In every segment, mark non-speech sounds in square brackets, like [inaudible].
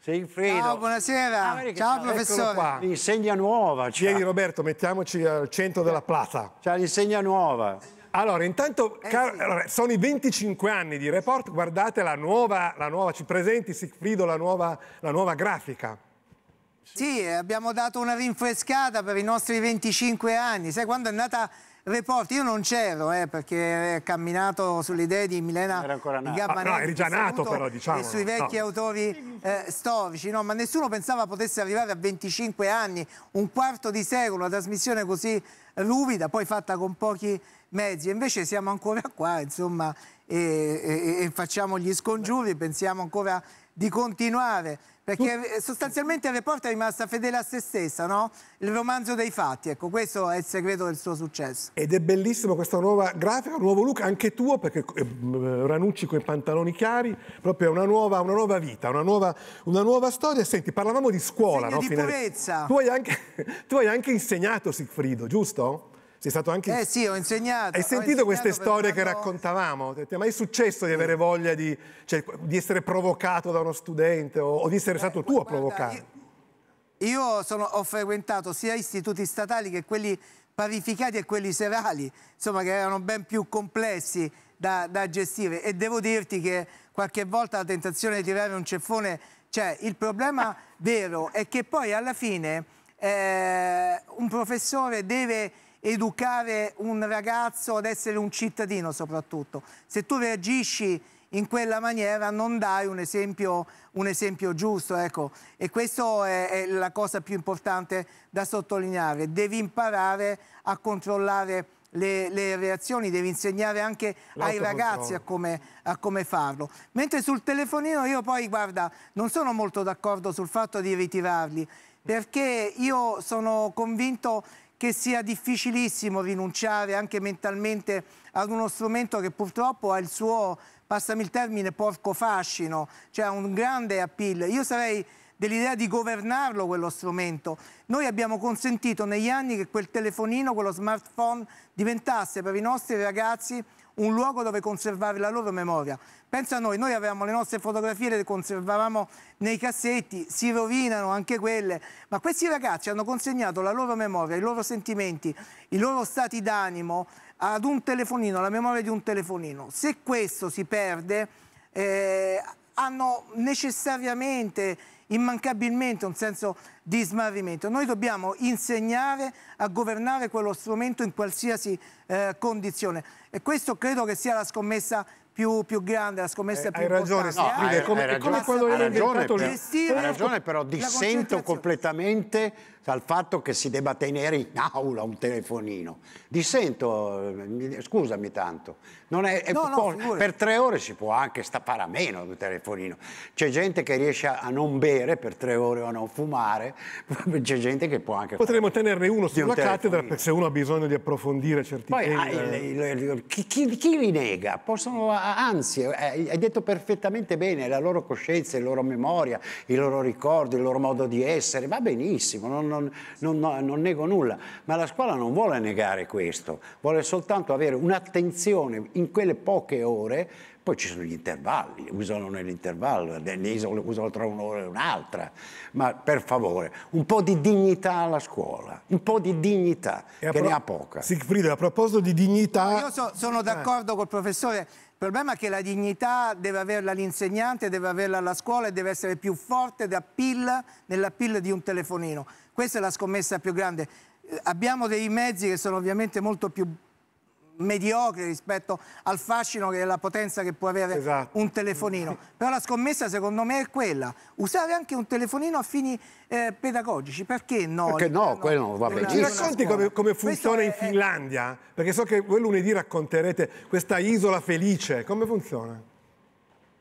Sigfrido. Ciao, buonasera. Ah, Ciao professore. L'insegna nuova. Cioè. Vieni Roberto, mettiamoci al centro della plata. Ciao, l'insegna nuova. Allora, intanto eh, sì. sono i 25 anni di report, guardate la nuova, la nuova ci presenti Sigfrido, la nuova, la nuova grafica. Sì, abbiamo dato una rinfrescata per i nostri 25 anni. Sai, quando è nata report. Io non c'ero eh, perché è camminato sulle idee di Milena Gabanelli. Ah, no, eri già nato però, diciamo. E sui vecchi no. autori eh, storici, no? Ma nessuno pensava potesse arrivare a 25 anni, un quarto di secolo, una trasmissione così ruvida, poi fatta con pochi mezzi. Invece siamo ancora qua, insomma, e, e, e facciamo gli scongiuri, pensiamo ancora di continuare, perché eh, sostanzialmente la Reporta è rimasta fedele a se stessa, no? Il romanzo dei fatti, ecco, questo è il segreto del suo successo. Ed è bellissima questa nuova grafica, un nuovo look, anche tuo, perché eh, Ranucci con i pantaloni chiari, proprio una nuova, una nuova vita, una nuova, una nuova, storia. Senti, parlavamo di scuola, Segno no? Di purezza. Tu hai, anche, [laughs] tu hai anche insegnato, Sigfrido, giusto? sei stato anche... Eh sì, ho insegnato. Hai sentito queste storie che raccontavamo? Ti è mai successo di avere voglia di, cioè, di essere provocato da uno studente o, o di essere Beh, stato tu a provocare? Io, sono, ho frequentato sia istituti statali che quelli parificati e quelli serali, insomma che erano ben più complessi da, da, gestire e devo dirti che qualche volta la tentazione di tirare un ceffone c'è. il problema [laughs] vero è che poi alla fine eh, un professore deve educare un ragazzo ad essere un cittadino soprattutto. Se tu reagisci in quella maniera non dai un esempio, un esempio giusto, ecco. E questa è, è, la cosa più importante da sottolineare. Devi imparare a controllare le, le reazioni, devi insegnare anche ai ragazzi a come, a come, farlo. Mentre sul telefonino io poi, guarda, non sono molto d'accordo sul fatto di ritirarli, perché io sono convinto che sia difficilissimo rinunciare anche mentalmente ad uno strumento che purtroppo ha il suo, passami il termine, porco fascino, cioè un grande appeal. Io sarei dell'idea di governarlo quello strumento. Noi abbiamo consentito negli anni che quel telefonino, quello smartphone diventasse per i nostri ragazzi un luogo dove conservare la loro memoria. Pensa a noi, noi avevamo le nostre fotografie, le conservavamo nei cassetti, si rovinano anche quelle, ma questi ragazzi hanno consegnato la loro memoria, i loro sentimenti, i loro stati d'animo ad un telefonino, alla memoria di un telefonino. Se questo si perde, eh, hanno necessariamente immancabilmente un senso di smarrimento. Noi dobbiamo insegnare a governare quello strumento in qualsiasi eh, condizione e questo credo che sia la scommessa più, più, grande, la scommessa eh, più hai ragione, no, hai, come, hai ragione, come, quando hai ragione, per, hai ragione però dissento completamente dal fatto che si debba tenere in aula un telefonino. Dissento, scusami tanto, è, no, può, no, per tre ore si può anche stappare a meno un telefonino. C'è gente che riesce a non bere per tre ore o a non fumare, [laughs] c'è gente che può anche... Potremmo tenerne uno sulla un cattedra se uno ha bisogno di approfondire certi Poi, temi. Ah, eh. Chi, chi, chi, li nega? Possono, anzi, eh, hai detto perfettamente bene, la loro coscienza, la loro memoria, il loro ricordo, il loro modo di essere, va benissimo, non, non, non, non nego nulla, ma la scuola non vuole negare questo, vuole soltanto avere un'attenzione in quelle poche ore poi ci sono gli intervalli, usano nell'intervallo, usano tra un'ora e un'altra, ma per favore, un po' di dignità alla scuola, un po' di dignità, e che ne ha poca. Sigfrido, a proposito di dignità... Io so, sono eh. d'accordo eh. col professore, il problema è che la dignità deve averla l'insegnante, deve averla la scuola e deve essere più forte da pill nella pill di un telefonino. Questa è la scommessa più grande. Abbiamo dei mezzi che sono ovviamente molto più mediocre rispetto al fascino che è la potenza che può avere esatto. un telefonino. Però la scommessa secondo me è quella, usare anche un telefonino a fini eh, pedagogici, perché no? Perché no, no quello va bene. Ci racconti come, come, funziona è, in Finlandia? Perché so che voi lunedì racconterete questa isola felice, come funziona?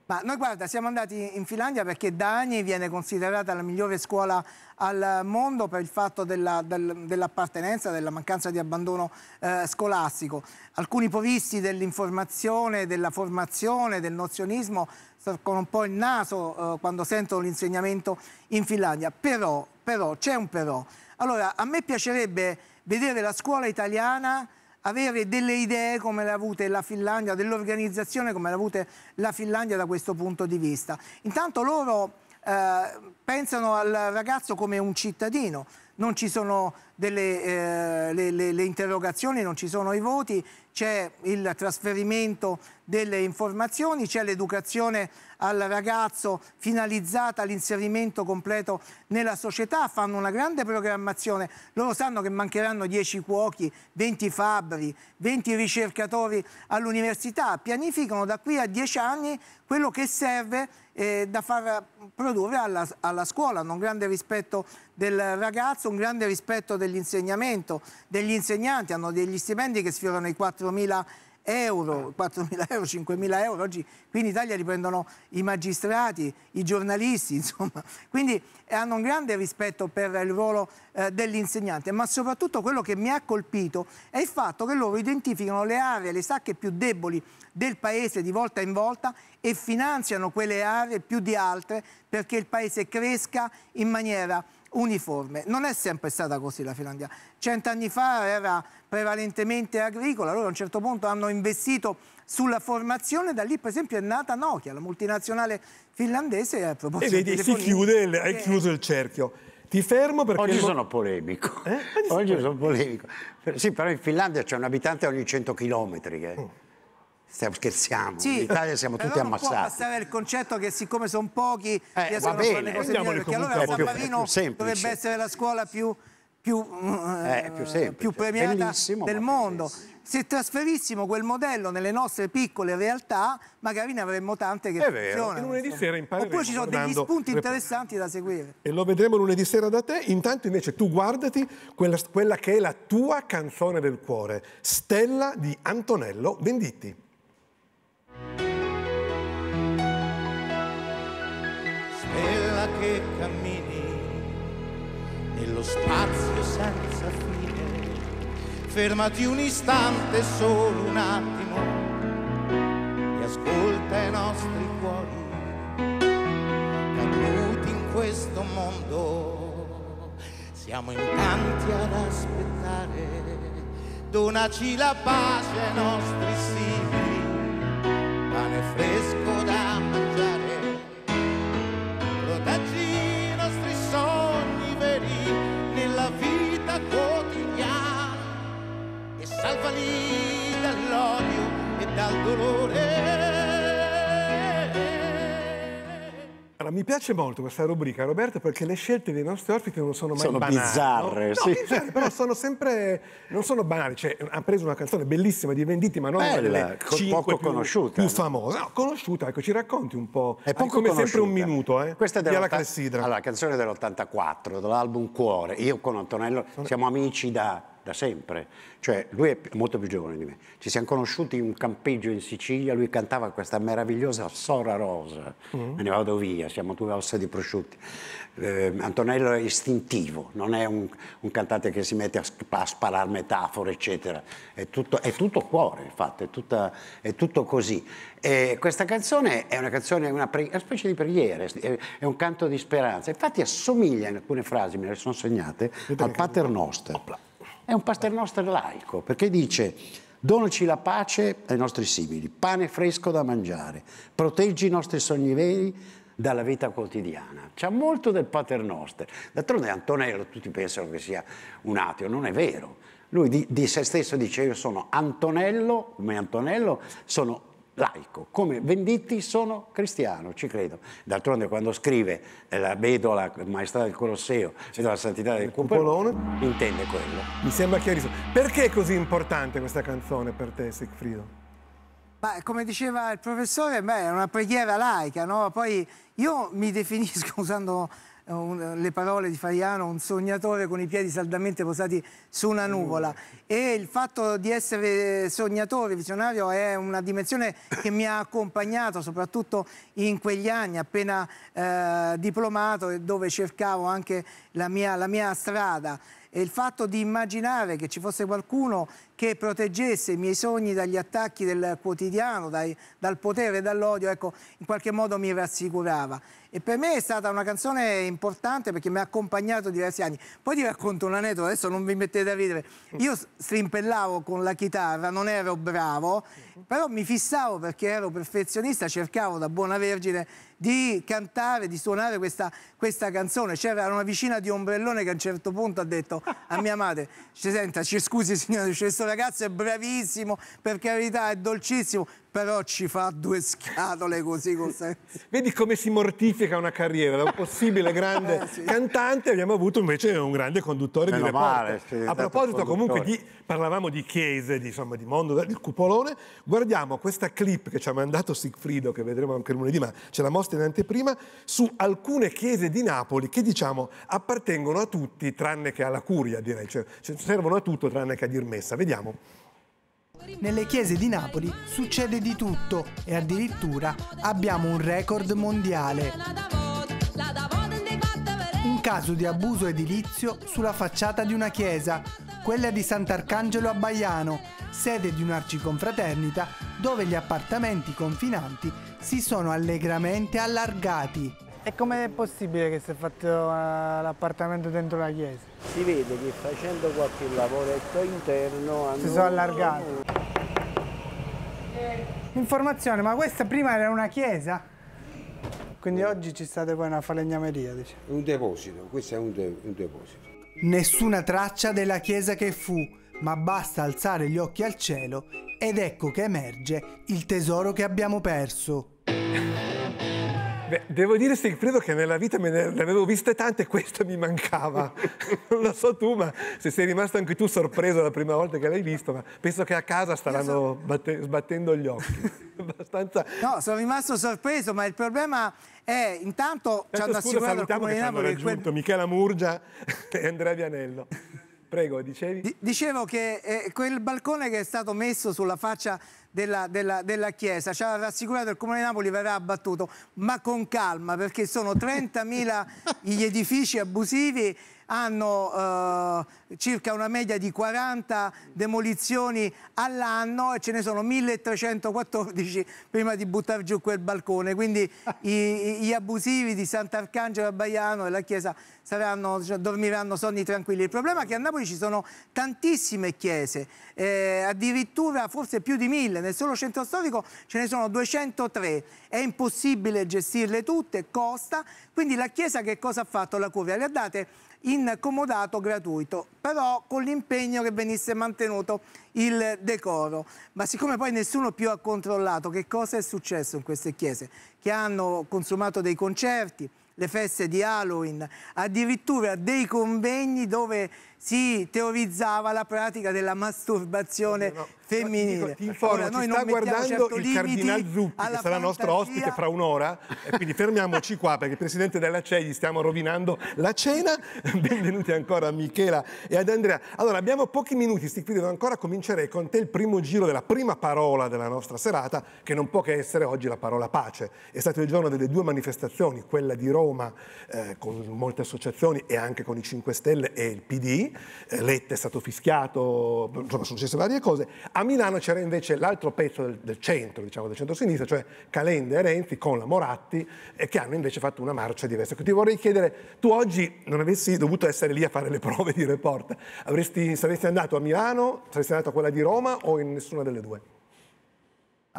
Ma noi guarda, siamo andati in Finlandia perché da anni viene considerata la migliore scuola al mondo per il fatto dell'appartenenza, della mancanza di abbandono eh, scolastico. Alcuni puristi dell'informazione, della formazione, del nozionismo storcono un po' il naso eh, quando sentono l'insegnamento in Finlandia. Però, però, c'è un però. Allora, a me piacerebbe vedere la scuola italiana avere delle idee come le ha avute la Finlandia, dell'organizzazione come le ha avute la Finlandia da questo punto di vista. Intanto loro eh, pensano al ragazzo come un cittadino, non ci sono delle, eh, le, le, le, interrogazioni, non ci sono i voti, c'è il trasferimento delle informazioni, c'è l'educazione al ragazzo finalizzata all'inserimento completo nella società, fanno una grande programmazione, loro sanno che mancheranno 10 cuochi, 20 fabbri, 20 ricercatori all'università, pianificano da qui a 10 anni quello che serve eh, da far produrre alla, alla scuola, hanno un grande rispetto del ragazzo, un grande rispetto dell'insegnamento, degli insegnanti, hanno degli stipendi che sfiorano i 4.000 euro euro, 4.000 eh. euro, 5.000 euro. Oggi qui in Italia li prendono i magistrati, i giornalisti, [laughs] insomma. Quindi eh, hanno un grande rispetto per il ruolo eh, dell'insegnante, ma soprattutto quello che mi ha colpito è il fatto che loro identificano le aree, le sacche più deboli del paese di volta in volta e finanziano quelle aree più di altre perché il paese cresca in maniera uniforme. Non è sempre stata così la Finlandia. Cent'anni fa era prevalentemente agricola, loro a un certo punto hanno investito sulla formazione, da lì per esempio è nata Nokia, la multinazionale finlandese. A proposito e vedi, si chiude, il, è eh. chiuso il cerchio. Ti fermo perché... Oggi sono polemico. Eh? Oggi, Oggi sono polemico. Sì, però in Finlandia c'è un abitante ogni 100 chilometri. Eh. Mm. Stiamo scherzando, sì, in Italia siamo eh, tutti non ammassati. Non può passare il concetto che siccome sono pochi eh, va bene. a fare perché allora San Pavino dovrebbe essere la scuola più, più, eh, più, eh, più premiata del mondo. Se trasferissimo quel modello nelle nostre piccole realtà, magari ne avremmo tante che È funzionano. E lunedì sera impareremo. Oppure ci sono degli spunti interessanti da seguire. E lo vedremo lunedì sera da te. Intanto invece tu guardati quella, quella che è la tua canzone del cuore, Stella di Antonello Venditti. nello spazio senza fine. Fermati un istante, solo un attimo, e ascolta i nostri cuori caduti in questo mondo. Siamo in tanti ad aspettare, donaci la pace ai nostri simili, pane fresco da al dolore. Allora, mi piace molto questa rubrica, Roberto, perché le scelte dei nostri ospiti non sono mai sono banali. Bizzarre, no, sì. bizzarre, però sono sempre... non sono banali. Cioè, ha preso una canzone bellissima di Venditti, ma non Bella, poco più, conosciuta. più famosa. No, conosciuta, ecco, ci racconti un po'. È poco come conosciuta. sempre un minuto, eh? Questa è della Clessidra. Allora, canzone dell'84, dell'album Cuore. Io con Antonello siamo amici da da sempre, cioè lui è molto più giovane di me, ci siamo conosciuti in un campeggio in Sicilia, lui cantava questa meravigliosa Sora Rosa, mm. me ne vado via, siamo due ossa di prosciutti. Eh, Antonello è istintivo, non è un, un cantante che si mette a, a sparare metafore, eccetera, è tutto, è tutto cuore, infatti, è, tutta, è tutto così. E questa canzone è una canzone, una, una specie di preghiera, è, è, un canto di speranza, infatti assomiglia in alcune frasi, me le sono segnate, al Pater Noster. Opla. È un paternoster laico, perché dice donaci la pace ai nostri simili, pane fresco da mangiare, proteggi i nostri sogni veri dalla vita quotidiana. C'è molto del paternoster. D'altronde Antonello, tutti pensano che sia un ateo, non è vero. Lui di, di se stesso dice io sono Antonello, come Antonello, sono laico, come Venditti sono cristiano, ci credo. D'altronde quando scrive eh, la Bedola, Maestà del Colosseo, Vedo la Santità del Cupolone, intende quello. Mi sembra chiarissimo. Perché è così importante questa canzone per te, Sigfrido? Ma come diceva il professore, beh, è una preghiera laica, no? Poi io mi definisco [laughs] usando eh, un, eh, le parole di Fariano, un sognatore con i piedi saldamente posati su una nuvola. E il fatto di essere sognatore, visionario, è una dimensione che mi ha accompagnato, soprattutto in quegli anni, appena eh, diplomato, dove cercavo anche la mia, la mia strada e il fatto di immaginare che ci fosse qualcuno che proteggesse i miei sogni dagli attacchi del quotidiano, dai, dal potere e dall'odio, ecco, in qualche modo mi rassicurava. E per me è stata una canzone importante perché mi ha accompagnato diversi anni. Poi ti racconto un aneddoto, adesso non vi mettete a ridere. Io strimpellavo con la chitarra, non ero bravo, però mi fissavo perché ero perfezionista, cercavo da buona vergine di cantare, di suonare questa, questa canzone. C'era una vicina di ombrellone che a un certo punto ha detto a mia madre, senta, ci scusi signora, ci sono ragazzo è bravissimo, per carità è dolcissimo, però ci fa due scatole così. Cos'è. [laughs] Vedi come si mortifica una carriera, da un possibile grande [laughs] eh, sì. cantante abbiamo avuto invece un grande conduttore Meno di male, sì, A proposito comunque di, parlavamo di chiese, di, insomma, di mondo, del cupolone, guardiamo questa clip che ci ha mandato Sigfrido, che vedremo anche lunedì, ma ce la mostra in anteprima, su alcune chiese di Napoli che diciamo appartengono a tutti tranne che alla curia direi, cioè servono a tutto tranne che a dir messa. Vediamo nelle chiese di Napoli succede di tutto e addirittura abbiamo un record mondiale. Un caso di abuso edilizio sulla facciata di una chiesa, quella di Sant'Arcangelo a Baiano, sede di un'arciconfraternita dove gli appartamenti confinanti si sono allegramente allargati. E com'è possibile che si è fatto eh, l'appartamento dentro la chiesa? Si vede che facendo qualche lavoretto interno... Si sono allargati. Informazione, ma questa prima era una chiesa? Quindi no. oggi ci state poi una falegnameria, dice. Un deposito, questo è un, de un deposito. Nessuna traccia della chiesa che fu, ma basta alzare gli occhi al cielo ed ecco che emerge il tesoro che abbiamo perso. Beh, devo dire, Sigfrido, che nella vita me ne avevo viste tante e questa mi mancava. [laughs] non lo so tu, ma se sei rimasto anche tu sorpreso la prima volta che l'hai visto, ma penso che a casa staranno so. sbattendo gli occhi. [laughs] Abbastanza... No, sono rimasto sorpreso, ma il problema è intanto... Tanto ci hanno scusa, salutiamo che hanno raggiunto quel... Michela Murgia [laughs] e Andrea Vianello. Prego, dicevi? D dicevo che eh, quel balcone che è stato messo sulla faccia della, della, della Chiesa. Ci ha rassicurato che il Comune di Napoli verrà abbattuto, ma con calma perché sono 30.000 [laughs] gli edifici abusivi hanno eh, circa una media di 40 demolizioni all'anno e ce ne sono 1314 prima di buttare giù quel balcone. Quindi i, gli abusivi di Sant'Arcangelo a Baiano e la Chiesa saranno, cioè, dormiranno sonni tranquilli. Il problema è che a Napoli ci sono tantissime chiese, eh, addirittura forse più di mille, nel solo centro storico ce ne sono 203, è impossibile gestirle tutte, costa, quindi la Chiesa che cosa ha fatto la Curia? Le ha date in comodato gratuito, però con l'impegno che venisse mantenuto il decoro. Ma siccome poi nessuno più ha controllato che cosa è successo in queste chiese, che hanno consumato dei concerti, le feste di Halloween, addirittura dei convegni dove si teorizzava la pratica della masturbazione no, femminile. Dico, ti informo, Ora, noi sta guardando certo il Cardinal Zuppi, che sarà nostro ospite fra un'ora, e quindi fermiamoci qua, perché il Presidente della CEI gli stiamo rovinando la cena. [laughs] Benvenuti ancora a Michela e ad Andrea. Allora, abbiamo pochi minuti, sti qui quindi ancora comincerei con te il primo giro della prima parola della nostra serata, che non può che essere oggi la parola pace. È stato il giorno delle due manifestazioni, quella di Roma, eh, con molte associazioni e anche con i 5 Stelle e il PD, Salvini, eh, Letta è stato fischiato, insomma sono successe varie cose. A Milano c'era invece l'altro pezzo del, del centro, diciamo del centro-sinistra, cioè Calenda e Renzi con la Moratti, eh, che hanno invece fatto una marcia diversa. Ti vorrei chiedere, tu oggi non avessi dovuto essere lì a fare le [laughs] prove di report, avresti, saresti andato a Milano, saresti andato a quella di Roma o in nessuna delle due?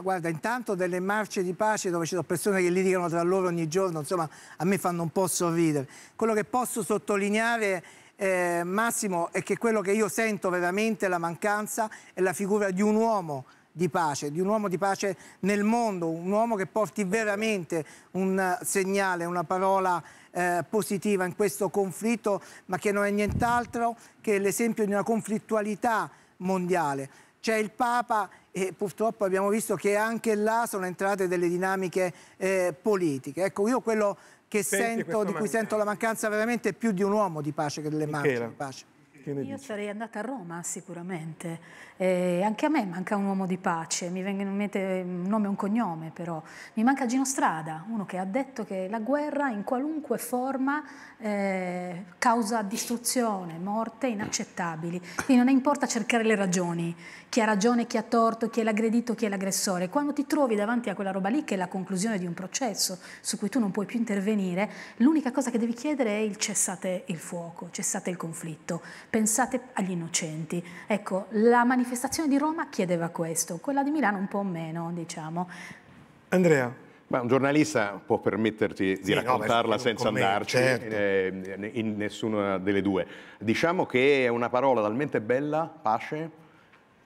guarda, intanto delle marce di pace dove ci sono persone che litigano tra loro ogni giorno, insomma, a me fanno un po' sorridere. Quello che posso sottolineare eh, Massimo è che quello che io sento veramente la mancanza è la figura di un uomo di pace, di un uomo di pace nel mondo, un uomo che porti veramente un segnale, una parola eh, positiva in questo conflitto, ma che non è nient'altro che l'esempio di una conflittualità mondiale. C'è il Papa e purtroppo abbiamo visto che anche là sono entrate delle dinamiche eh, politiche. Ecco, io quello sento, di cui sento la mancanza veramente più di un uomo di pace che delle Michela. marce di pace. Io dici? sarei andata a Roma sicuramente, eh, anche a me manca un uomo di pace, mi vengono in mente eh, un nome e un cognome però, mi manca Gino Strada, uno che ha detto che la guerra in qualunque forma eh, causa distruzione, morte inaccettabili, quindi non importa cercare le ragioni, chi ha ragione, chi ha torto, chi è l'aggredito, chi è l'aggressore. Quando ti trovi davanti a quella roba lì, che è la conclusione di un processo su cui tu non puoi più intervenire, l'unica cosa che devi chiedere è il cessate il fuoco, cessate il conflitto, pensate agli innocenti. Ecco, la manifestazione di Roma chiedeva questo, quella di Milano un po' meno, diciamo. Andrea, ma un giornalista può permetterti di sì, raccontarla no, senza andarci certo. eh, in nessuna delle due. Diciamo che è una parola talmente bella, pace,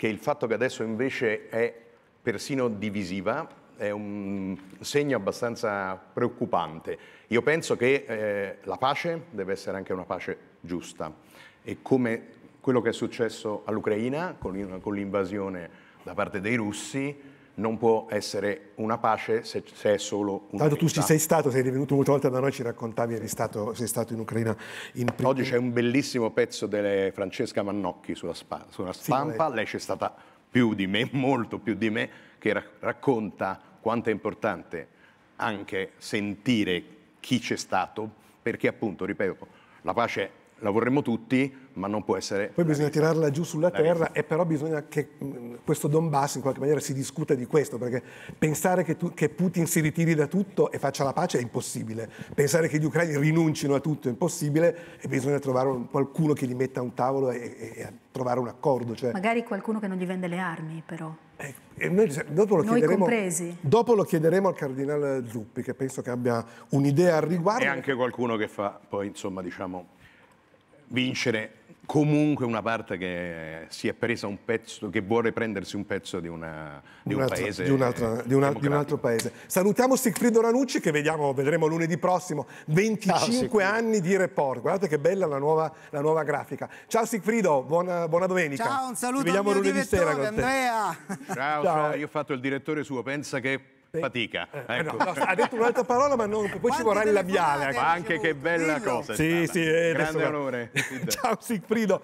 che il fatto che adesso invece è persino divisiva è un segno abbastanza preoccupante. Io penso che eh, la pace deve essere anche una pace giusta e come quello che è successo all'Ucraina con, con l'invasione da parte dei russi non può essere una pace se, se è solo un. Tanto tu ci sei stato, sei venuto molte volte da noi, ci raccontavi, eri stato, sei stato in Ucraina in prima. Oggi c'è un bellissimo pezzo di Francesca Mannocchi sulla, spa, sulla stampa, sì, lei c'è stata più di me, [laughs] molto più di me, che ra racconta quanto è importante anche sentire chi c'è stato, perché appunto, ripeto, la pace la vorremmo tutti, ma non può essere. Poi bisogna vita. tirarla giù sulla la terra vita. e però bisogna che mm, questo Donbass in qualche maniera si discuta di questo, perché pensare che, tu, che, Putin si ritiri da tutto e faccia la pace è impossibile, pensare che gli ucraini rinuncino a tutto è impossibile e bisogna trovare un, qualcuno che li metta a un tavolo e, e trovare un accordo. Cioè. Magari qualcuno che non gli vende le armi però. Eh, e noi, dopo lo, noi compresi. dopo lo chiederemo al cardinale Zuppi, che penso che abbia un'idea al riguardo. E anche qualcuno che fa poi, insomma, diciamo, vincere comunque una parte che si è presa un pezzo, che vuole prendersi un pezzo di, una, di un, un, altro, paese. Di, di, un, di, un altro paese. Salutiamo Sigfrido Ranucci che vediamo, vedremo lunedì prossimo, 25 Ciao, anni di report. Guardate che bella la nuova, la nuova grafica. Ciao Sigfrido, buona, buona, domenica. Ciao, un saluto Ci vediamo lunedì sera Andrea. Ciao, Ciao. Fra, io ho fatto il direttore suo, pensa che fatica. Eh, eh ecco. no, no, ha detto un'altra parola, ma non, poi Quanti ci vorrà il labiale. Ma anche che bella Dillo. cosa. Sì, sì, eh, Grande onore. [laughs] Ciao Sigfrido.